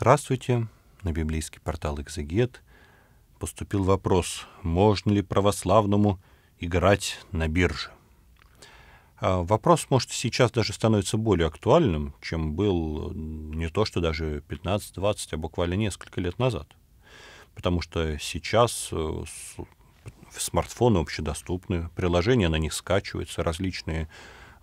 Здравствуйте. На библейский портал «Экзегет» поступил вопрос, можно ли православному играть на бирже. А вопрос, может, сейчас даже становится более актуальным, чем был не то, что даже 15-20, а буквально несколько лет назад. Потому что сейчас э, смартфоны общедоступны, приложения на них скачиваются, различные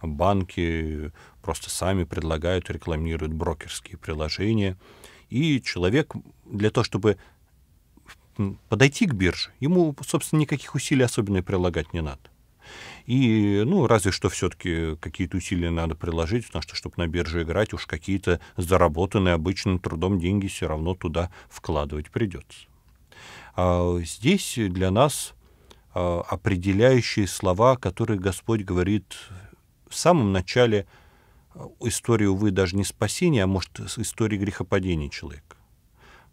банки просто сами предлагают, рекламируют брокерские приложения – и человек для того, чтобы подойти к бирже, ему, собственно, никаких усилий особенно прилагать не надо. И, ну, разве что все-таки какие-то усилия надо приложить, потому что, чтобы на бирже играть, уж какие-то заработанные обычным трудом деньги все равно туда вкладывать придется. А здесь для нас а, определяющие слова, которые Господь говорит в самом начале Э, историю, увы, даже не спасения, а может, истории грехопадения человека.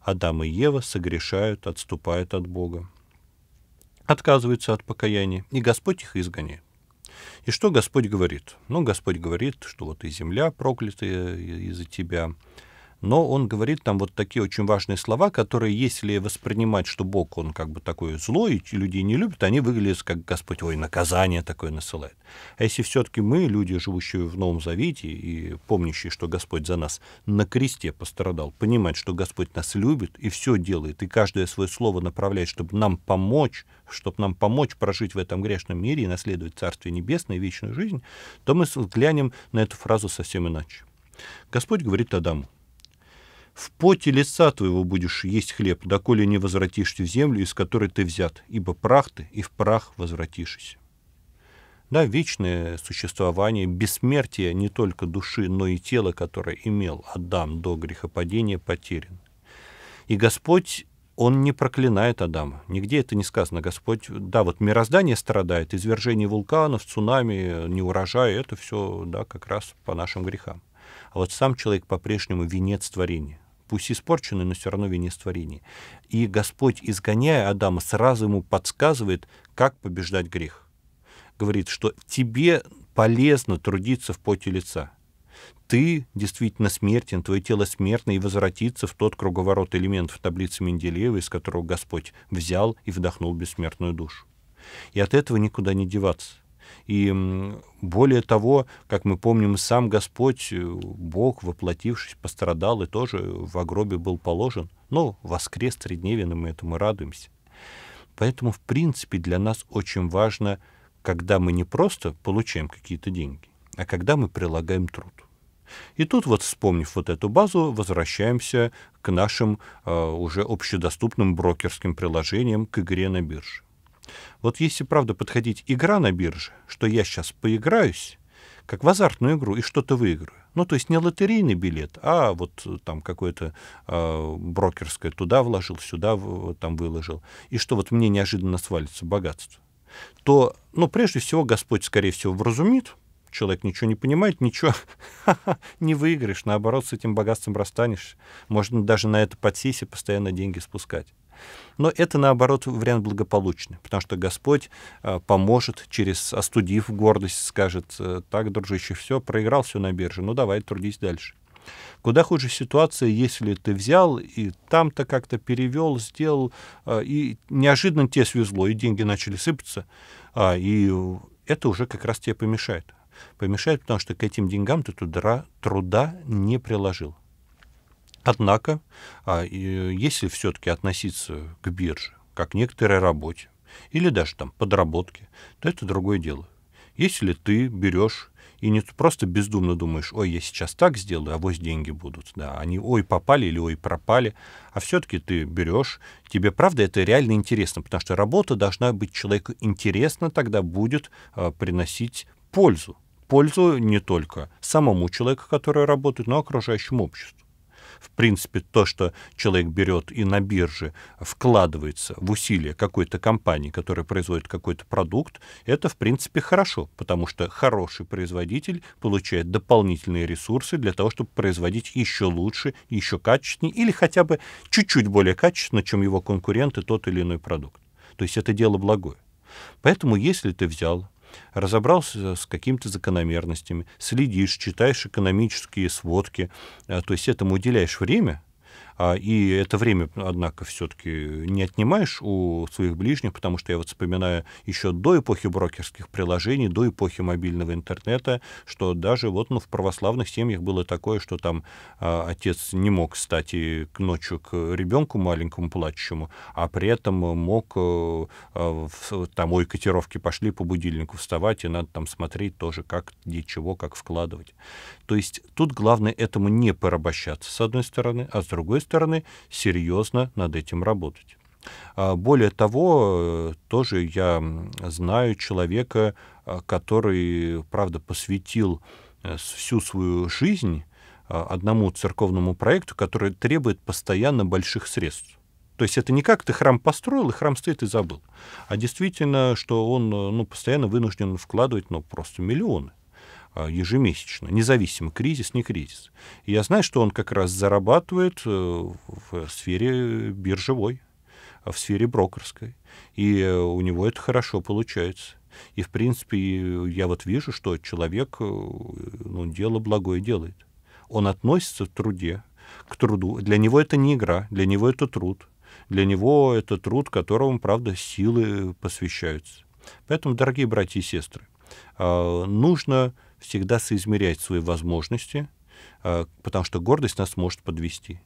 Адам и Ева согрешают, отступают от Бога, отказываются от покаяния, и Господь их изгоняет. И что Господь говорит? Ну, Господь говорит, что вот и земля проклятая из-за тебя, но он говорит там вот такие очень важные слова, которые, если воспринимать, что Бог, он как бы такой злой, и людей не любит, они выглядят как Господь, ой, наказание такое насылает. А если все-таки мы, люди, живущие в Новом Завете и помнящие, что Господь за нас на кресте пострадал, понимать, что Господь нас любит и все делает, и каждое свое слово направляет, чтобы нам помочь, чтобы нам помочь прожить в этом грешном мире и наследовать Царствие Небесное и вечную жизнь, то мы взглянем на эту фразу совсем иначе. Господь говорит Адаму, в поте лица твоего будешь есть хлеб, доколе не возвратишься в землю, из которой ты взят, ибо прах ты и в прах возвратишься. Да, вечное существование, бессмертие не только души, но и тела, которое имел Адам до грехопадения, потерян. И Господь, Он не проклинает Адама. Нигде это не сказано. Господь, да, вот мироздание страдает, извержение вулканов, цунами, неурожай, это все, да, как раз по нашим грехам. А вот сам человек по-прежнему венец творения пусть испорченный, но все равно венец творения. И Господь, изгоняя Адама, сразу ему подсказывает, как побеждать грех. Говорит, что тебе полезно трудиться в поте лица. Ты действительно смертен, твое тело смертно, и возвратится в тот круговорот элементов таблицы Менделеева, из которого Господь взял и вдохнул бессмертную душу. И от этого никуда не деваться. И более того, как мы помним, сам Господь, э, Бог, воплотившись, пострадал и тоже в гробе был положен. Но воскрес тридневен, и этому радуемся. Поэтому, в принципе, для нас очень важно, когда мы не просто получаем какие-то деньги, а когда мы прилагаем труд. И тут вот, вспомнив вот эту базу, возвращаемся к нашим э, уже общедоступным брокерским приложениям к игре на бирже. Вот если, правда, подходить игра на бирже, что я сейчас поиграюсь, как в азартную игру, и что-то выиграю. Ну, то есть не лотерейный билет, а вот э, там какое-то э, брокерское туда вложил, сюда в, там выложил. И что вот мне неожиданно свалится богатство. То, ну, прежде всего, Господь, скорее всего, вразумит, человек ничего не понимает, ничего не выиграешь, наоборот, с этим богатством расстанешься. Можно даже на это подсесть и постоянно деньги спускать. Но это, наоборот, вариант благополучный, потому что Господь э, поможет через, остудив гордость, скажет, э, так, дружище, все, проиграл все на бирже, ну давай трудись дальше. Куда хуже ситуация, если ты взял и там-то как-то перевел, сделал, э, и неожиданно тебе свезло, и деньги начали сыпаться, э, и это уже как раз тебе помешает. Помешает, потому что к этим деньгам ты туда труда не приложил. Однако, а, если все-таки относиться к бирже как к некоторой работе или даже там подработке, то это другое дело. Если ты берешь и не просто бездумно думаешь, ой, я сейчас так сделаю, а вось деньги будут, да, они ой попали или ой пропали, а все-таки ты берешь, тебе правда это реально интересно, потому что работа должна быть человеку интересна, тогда будет э, приносить пользу. Пользу не только самому человеку, который работает, но и окружающему обществу в принципе, то, что человек берет и на бирже вкладывается в усилия какой-то компании, которая производит какой-то продукт, это, в принципе, хорошо, потому что хороший производитель получает дополнительные ресурсы для того, чтобы производить еще лучше, еще качественнее или хотя бы чуть-чуть более качественно, чем его конкуренты, тот или иной продукт. То есть это дело благое. Поэтому, если ты взял разобрался с какими-то закономерностями, следишь, читаешь экономические сводки, а, то есть этому уделяешь время, а, и это время, однако, все-таки не отнимаешь у своих ближних, потому что я вот вспоминаю еще до эпохи брокерских приложений, до эпохи мобильного интернета, что даже вот ну, в православных семьях было такое, что там э, отец не мог, стать и к ночью к ребенку маленькому плачущему, а при этом мог э, э, там, ой, котировки пошли по будильнику вставать, и надо там смотреть тоже, как, где чего, как вкладывать. То есть тут главное этому не порабощаться, с одной стороны, а с другой стороны, стороны, серьезно над этим работать. А, более того, э, тоже я знаю человека, э, который, правда, посвятил э, всю свою жизнь одному церковному проекту, который требует постоянно больших средств. То есть это не как ты храм построил, и храм стоит и забыл. А действительно, что он ну, постоянно вынужден вкладывать ну, просто миллионы. А, ежемесячно, независимо, кризис, не кризис. И я знаю, что он как раз зарабатывает э, в сфере биржевой, в сфере брокерской. И э, у него это хорошо получается. И, в принципе, э, я вот вижу, что человек, ну, дело благое делает. Он относится в труде, к труду. Для него это не игра, для него это труд. Для него это труд, которому, правда, силы посвящаются. Поэтому, дорогие братья и сестры, а, нужно всегда соизмерять свои возможности, э, потому что гордость нас может подвести.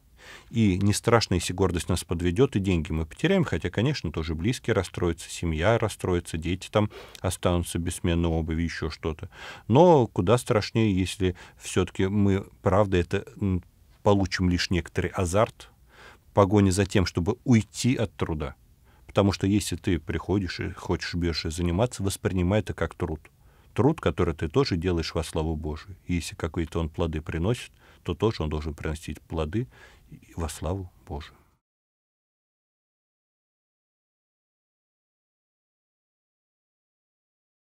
И не страшно, если гордость нас подведет, и деньги мы потеряем, хотя, конечно, тоже близкие расстроятся, семья расстроится, дети там останутся без смены обуви, еще что-то. Но куда страшнее, если все-таки мы, правда, это получим лишь некоторый азарт, погони за тем, чтобы уйти от труда. Потому что если ты приходишь и хочешь бешено заниматься, воспринимай это как труд — труд, который ты тоже делаешь во славу Божию. И если какой то он плоды приносит, то тоже он должен приносить плоды во славу Божию.